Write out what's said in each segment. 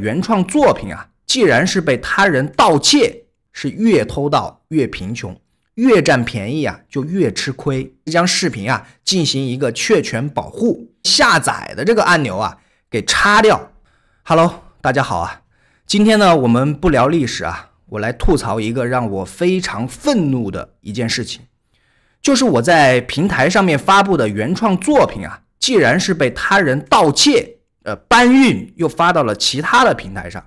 原创作品啊，既然是被他人盗窃，是越偷盗越贫穷，越占便宜啊就越吃亏。将视频啊进行一个确权保护，下载的这个按钮啊给插掉。Hello，大家好啊，今天呢我们不聊历史啊，我来吐槽一个让我非常愤怒的一件事情，就是我在平台上面发布的原创作品啊，既然是被他人盗窃。呃，搬运又发到了其他的平台上，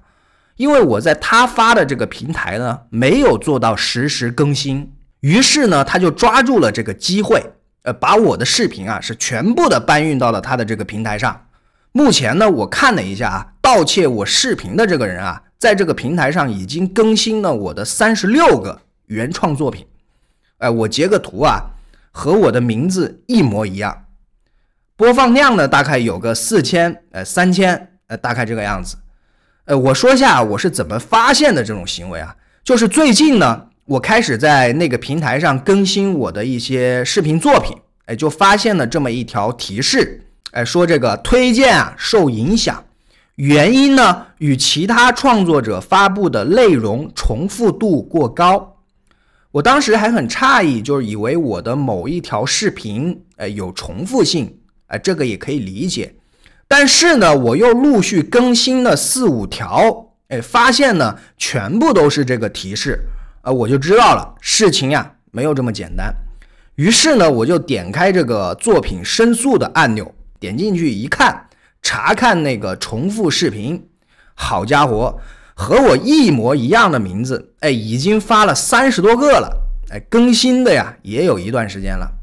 因为我在他发的这个平台呢，没有做到实时更新，于是呢，他就抓住了这个机会，呃，把我的视频啊，是全部的搬运到了他的这个平台上。目前呢，我看了一下啊，盗窃我视频的这个人啊，在这个平台上已经更新了我的三十六个原创作品，哎，我截个图啊，和我的名字一模一样。播放量呢，大概有个四千，呃，三千，呃，大概这个样子。呃，我说下我是怎么发现的这种行为啊，就是最近呢，我开始在那个平台上更新我的一些视频作品，哎，就发现了这么一条提示，哎，说这个推荐啊受影响，原因呢与其他创作者发布的内容重复度过高。我当时还很诧异，就是以为我的某一条视频，呃，有重复性。哎，这个也可以理解，但是呢，我又陆续更新了四五条，哎，发现呢，全部都是这个提示，啊，我就知道了，事情呀没有这么简单。于是呢，我就点开这个作品申诉的按钮，点进去一看，查看那个重复视频，好家伙，和我一模一样的名字，哎，已经发了三十多个了，哎，更新的呀也有一段时间了。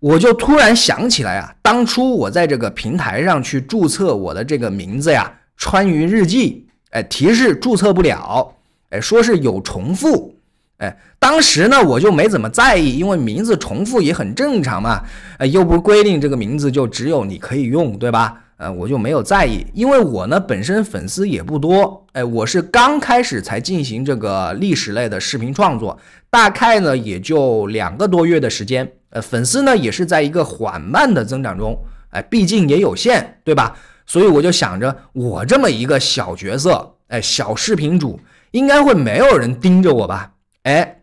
我就突然想起来啊，当初我在这个平台上去注册我的这个名字呀，川渝日记，哎，提示注册不了，哎，说是有重复，哎，当时呢我就没怎么在意，因为名字重复也很正常嘛，哎，又不规定这个名字就只有你可以用，对吧？呃，我就没有在意，因为我呢本身粉丝也不多，哎，我是刚开始才进行这个历史类的视频创作，大概呢也就两个多月的时间。呃，粉丝呢也是在一个缓慢的增长中，哎，毕竟也有限，对吧？所以我就想着，我这么一个小角色，哎，小视频主，应该会没有人盯着我吧？哎，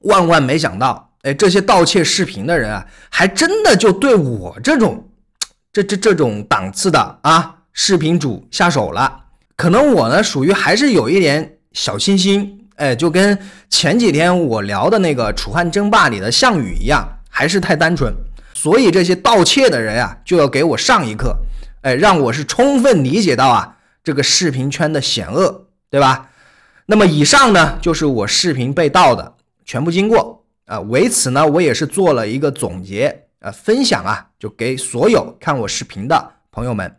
万万没想到，哎，这些盗窃视频的人啊，还真的就对我这种，这这这种档次的啊，视频主下手了。可能我呢，属于还是有一点小清心，哎，就跟前几天我聊的那个楚汉争霸里的项羽一样。还是太单纯，所以这些盗窃的人啊，就要给我上一课，哎，让我是充分理解到啊，这个视频圈的险恶，对吧？那么以上呢，就是我视频被盗的全部经过啊。为此呢，我也是做了一个总结啊，分享啊，就给所有看我视频的朋友们。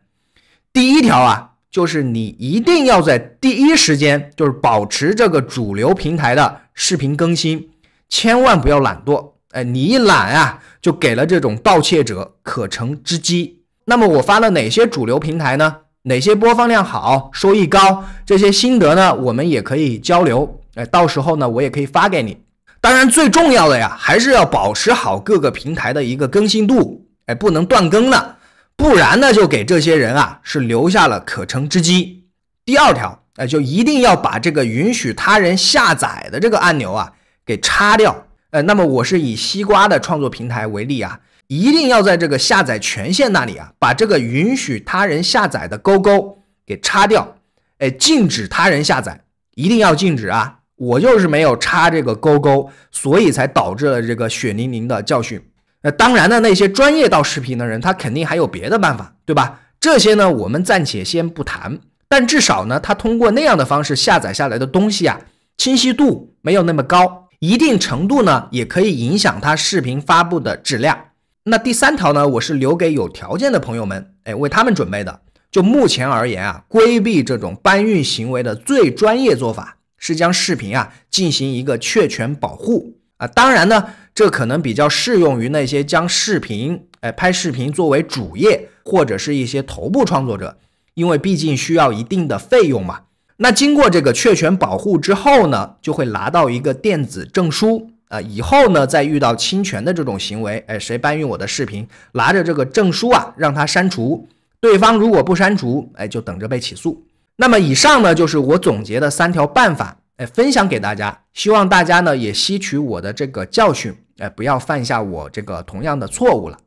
第一条啊，就是你一定要在第一时间，就是保持这个主流平台的视频更新，千万不要懒惰。哎，你一懒啊，就给了这种盗窃者可乘之机。那么我发了哪些主流平台呢？哪些播放量好、收益高？这些心得呢，我们也可以交流。哎，到时候呢，我也可以发给你。当然，最重要的呀，还是要保持好各个平台的一个更新度。哎，不能断更了，不然呢，就给这些人啊是留下了可乘之机。第二条，哎，就一定要把这个允许他人下载的这个按钮啊给叉掉。呃，那么我是以西瓜的创作平台为例啊，一定要在这个下载权限那里啊，把这个允许他人下载的勾勾给叉掉，哎，禁止他人下载，一定要禁止啊！我就是没有插这个勾勾，所以才导致了这个血淋淋的教训。那当然了，那些专业盗视频的人，他肯定还有别的办法，对吧？这些呢，我们暂且先不谈，但至少呢，他通过那样的方式下载下来的东西啊，清晰度没有那么高。一定程度呢，也可以影响他视频发布的质量。那第三条呢，我是留给有条件的朋友们，哎，为他们准备的。就目前而言啊，规避这种搬运行为的最专业做法是将视频啊进行一个确权保护啊。当然呢，这可能比较适用于那些将视频哎拍视频作为主业或者是一些头部创作者，因为毕竟需要一定的费用嘛。那经过这个确权保护之后呢，就会拿到一个电子证书啊。以后呢，再遇到侵权的这种行为，哎，谁搬运我的视频，拿着这个证书啊，让他删除。对方如果不删除，哎，就等着被起诉。那么以上呢，就是我总结的三条办法，哎，分享给大家。希望大家呢，也吸取我的这个教训，哎，不要犯下我这个同样的错误了。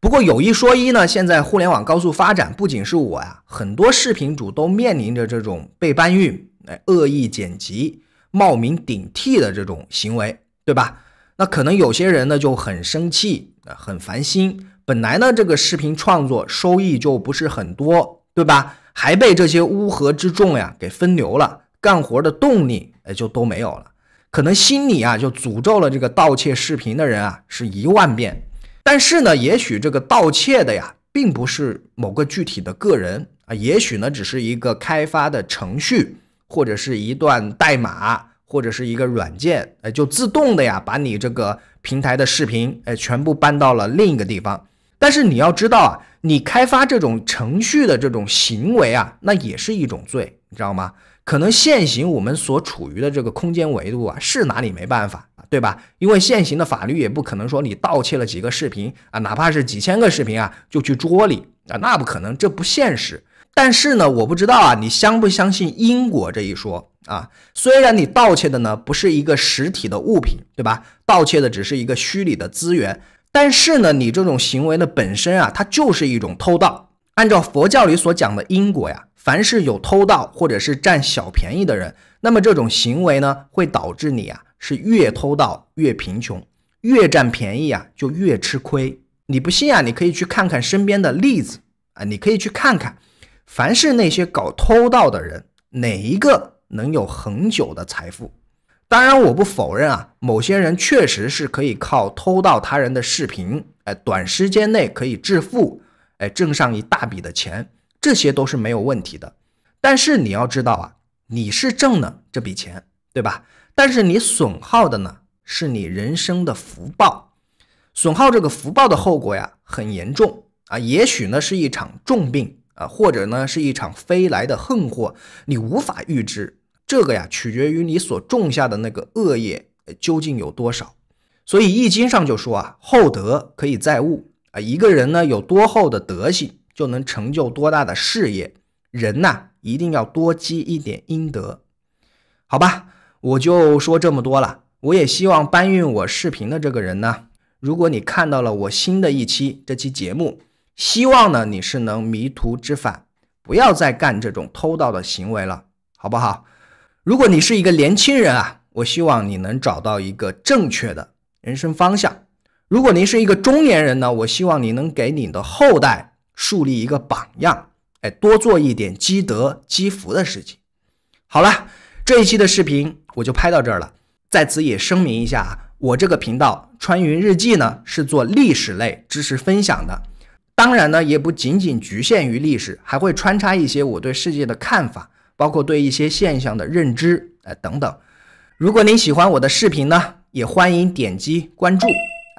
不过有一说一呢，现在互联网高速发展，不仅是我呀，很多视频主都面临着这种被搬运、哎恶意剪辑、冒名顶替的这种行为，对吧？那可能有些人呢就很生气呃、很烦心。本来呢这个视频创作收益就不是很多，对吧？还被这些乌合之众呀给分流了，干活的动力哎就都没有了，可能心里啊就诅咒了这个盗窃视频的人啊是一万遍。但是呢，也许这个盗窃的呀，并不是某个具体的个人啊，也许呢，只是一个开发的程序，或者是一段代码，或者是一个软件，哎，就自动的呀，把你这个平台的视频，哎，全部搬到了另一个地方。但是你要知道啊，你开发这种程序的这种行为啊，那也是一种罪，你知道吗？可能现行我们所处于的这个空间维度啊，是拿你没办法，对吧？因为现行的法律也不可能说你盗窃了几个视频啊，哪怕是几千个视频啊，就去捉你啊，那不可能，这不现实。但是呢，我不知道啊，你相不相信因果这一说啊？虽然你盗窃的呢不是一个实体的物品，对吧？盗窃的只是一个虚拟的资源，但是呢，你这种行为的本身啊，它就是一种偷盗。按照佛教里所讲的因果呀，凡是有偷盗或者是占小便宜的人，那么这种行为呢，会导致你啊是越偷盗越贫穷，越占便宜啊就越吃亏。你不信啊？你可以去看看身边的例子啊，你可以去看看，凡是那些搞偷盗的人，哪一个能有恒久的财富？当然，我不否认啊，某些人确实是可以靠偷盗他人的视频，哎，短时间内可以致富。哎，挣上一大笔的钱，这些都是没有问题的。但是你要知道啊，你是挣了这笔钱，对吧？但是你损耗的呢，是你人生的福报。损耗这个福报的后果呀，很严重啊。也许呢是一场重病啊，或者呢是一场飞来的横祸，你无法预知。这个呀，取决于你所种下的那个恶业究竟有多少。所以《易经》上就说啊，厚德可以载物。啊，一个人呢有多厚的德行，就能成就多大的事业。人呐，一定要多积一点阴德，好吧？我就说这么多了。我也希望搬运我视频的这个人呢，如果你看到了我新的一期这期节目，希望呢你是能迷途知返，不要再干这种偷盗的行为了，好不好？如果你是一个年轻人啊，我希望你能找到一个正确的人生方向。如果您是一个中年人呢，我希望你能给你的后代树立一个榜样，哎，多做一点积德积福的事情。好了，这一期的视频我就拍到这儿了。在此也声明一下啊，我这个频道“穿云日记”呢是做历史类知识分享的，当然呢也不仅仅局限于历史，还会穿插一些我对世界的看法，包括对一些现象的认知，哎等等。如果您喜欢我的视频呢，也欢迎点击关注。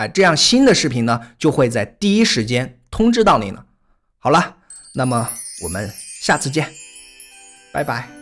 哎，这样新的视频呢，就会在第一时间通知到你了。好了，那么我们下次见，拜拜。